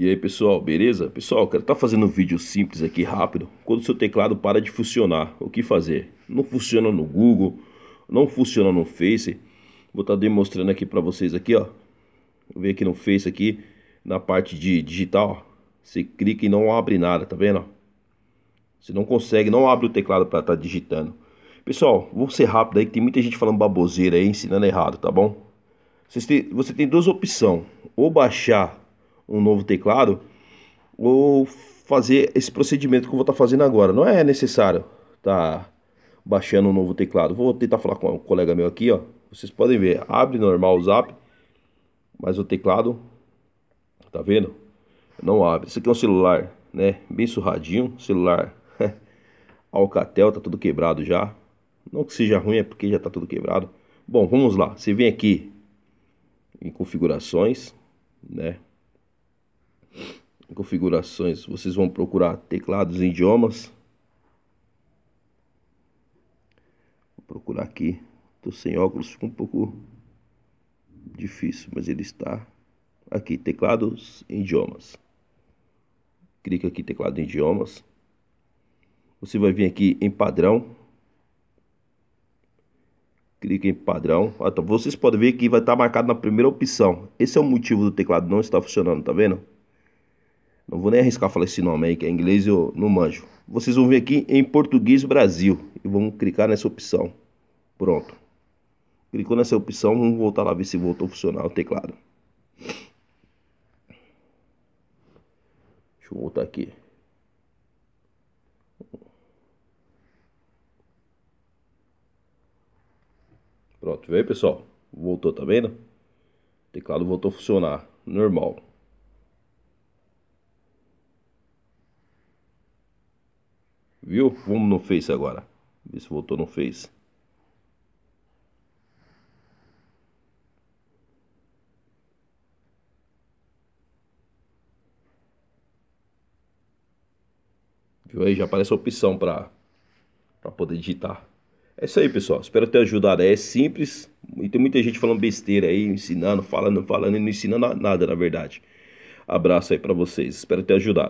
E aí pessoal, beleza? Pessoal, quero estar tá fazendo um vídeo simples aqui, rápido. Quando o seu teclado para de funcionar, o que fazer? Não funciona no Google, não funciona no Face. Vou estar tá demonstrando aqui para vocês aqui, ó. Vou ver aqui no Face aqui, na parte de digital, ó. Você clica e não abre nada, tá vendo? Você não consegue, não abre o teclado para estar tá digitando. Pessoal, vou ser rápido aí que tem muita gente falando baboseira aí, ensinando errado, tá bom? Você tem, você tem duas opções, ou baixar um novo teclado ou fazer esse procedimento que eu vou estar tá fazendo agora. Não é necessário tá baixando um novo teclado. Vou tentar falar com um colega meu aqui, ó. Vocês podem ver, abre normal o Zap, mas o teclado, tá vendo? Não abre. Isso aqui é um celular, né? Bem surradinho, celular Alcatel, tá tudo quebrado já. Não que seja ruim, é porque já tá tudo quebrado. Bom, vamos lá. Você vem aqui em configurações, né? em configurações, vocês vão procurar teclados em idiomas. Vou procurar aqui. Estou sem óculos, fica um pouco difícil, mas ele está aqui, teclados em idiomas. Clica aqui teclado em idiomas. Você vai vir aqui em padrão. Clica em padrão. Ah, tá, vocês podem ver que vai estar marcado na primeira opção. Esse é o motivo do teclado não estar funcionando, tá vendo? Não vou nem arriscar falar esse nome aí, que é inglês eu não manjo. Vocês vão vir aqui em português Brasil e vão clicar nessa opção. Pronto. Clicou nessa opção, vamos voltar lá ver se voltou a funcionar o teclado. Deixa eu voltar aqui. Pronto, veio pessoal? Voltou, tá vendo? O teclado voltou a funcionar, normal. Viu? Vamos no Face agora. Ver se voltou no Face. Viu aí? Já aparece a opção para poder digitar. É isso aí, pessoal. Espero ter ajudado. É simples e tem muita gente falando besteira aí, ensinando, falando, falando e não ensinando nada, na verdade. Abraço aí para vocês. Espero ter ajudado.